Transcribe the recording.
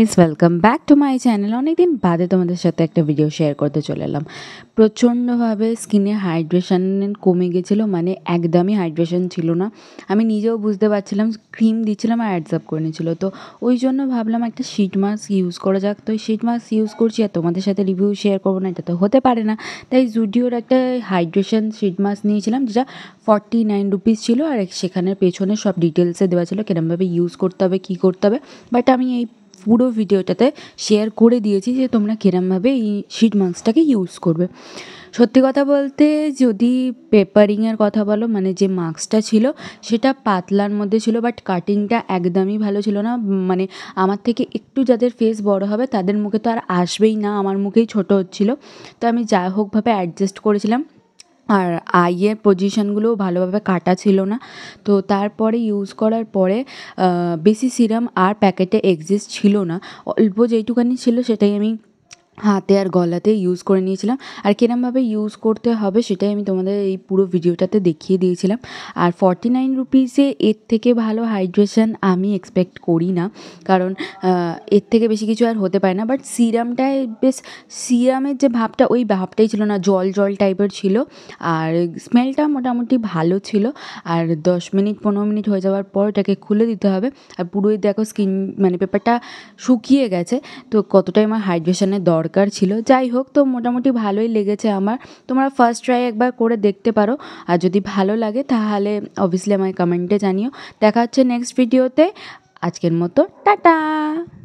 is welcome back to my channel অনেকদিন বাদে তোমাদের সাথে একটা ভিডিও শেয়ার করতে চলে এলাম প্রচণ্ডভাবে স্কিনে হাইড্রেশন কমে গেছিলো মানে একদমই হাইড্রেশন ছিল না আমি নিজেও বুঝতে পারছিলাম ক্রিম দিচ্ছিলাম আর অ্যাডজাপ করে নিয়েছিলো তো ওই জন্য ভাবলাম একটা শিট মাস্ক ইউজ করা যাক তো শিট মাস্ক ইউজ করছি আর তোমাদের সাথে রিভিউ শেয়ার করবো না এটা তো হতে পারে না তাই জুডিওর একটা হাইড্রেশন শিট মাস্ক নিয়েছিলাম যেটা ফর্টি নাইন রুপিস ছিল আর সেখানে পেছনে সব ডিটেলসে দেওয়া ছিল কেরমভাবে ইউজ করতে হবে কী করতে হবে বাট আমি এই পুরো ভিডিওটাতে শেয়ার করে দিয়েছি যে তোমরা কীরমভাবে এই শিট মাস্কটাকে ইউজ করবে সত্যি কথা বলতে যদি পেপারিংয়ের কথা বলো মানে যে মাস্কটা ছিল সেটা পাতলার মধ্যে ছিল বাট কাটিংটা একদমই ভালো ছিল না মানে আমার থেকে একটু যাদের ফেস বড় হবে তাদের মুখে তো আর আসবেই না আমার মুখেই ছোট হচ্ছিলো তো আমি যাই হোকভাবে অ্যাডজাস্ট করেছিলাম আর আইয়ের পজিশানগুলো ভালোভাবে কাটা ছিল না তো তারপরে ইউজ করার পরে বেশি সিরাম আর প্যাকেটে এক্সিস্ট ছিল না অল্প যেইটুখানি ছিল সেটাই আমি হাতে আর গলাতে ইউজ করে নিয়েছিলাম আর কিরমভাবে ইউজ করতে হবে সেটাই আমি তোমাদের এই পুরো ভিডিওটাতে দেখিয়ে দিয়েছিলাম আর ফর্টি নাইন রুপিসে এর থেকে ভালো হাইড্রেশন আমি এক্সপেক্ট করি না কারণ এর থেকে বেশি কিছু আর হতে পারে না বাট সিরামটায় বেশ সিরামের যে ভাবটা ওই ভাবটাই ছিল না জল জল টাইপের ছিল আর স্মেলটা মোটামুটি ভালো ছিল আর দশ মিনিট পনেরো মিনিট হয়ে যাওয়ার পর এটাকে খুলে দিতে হবে আর পুরোই দেখো স্কিন মানে পেপারটা শুকিয়ে গেছে তো কতটাই আমার হাইড্রেশনের দর দরকার ছিল যাই হোক তো মোটামুটি ভালোই লেগেছে আমার তোমরা ফার্স্ট ট্রাই একবার করে দেখতে পারো আর যদি ভালো লাগে তাহলে অবভিয়াসলি আমায় কমেন্টে জানিও দেখা হচ্ছে নেক্সট ভিডিওতে আজকের মতো টাটা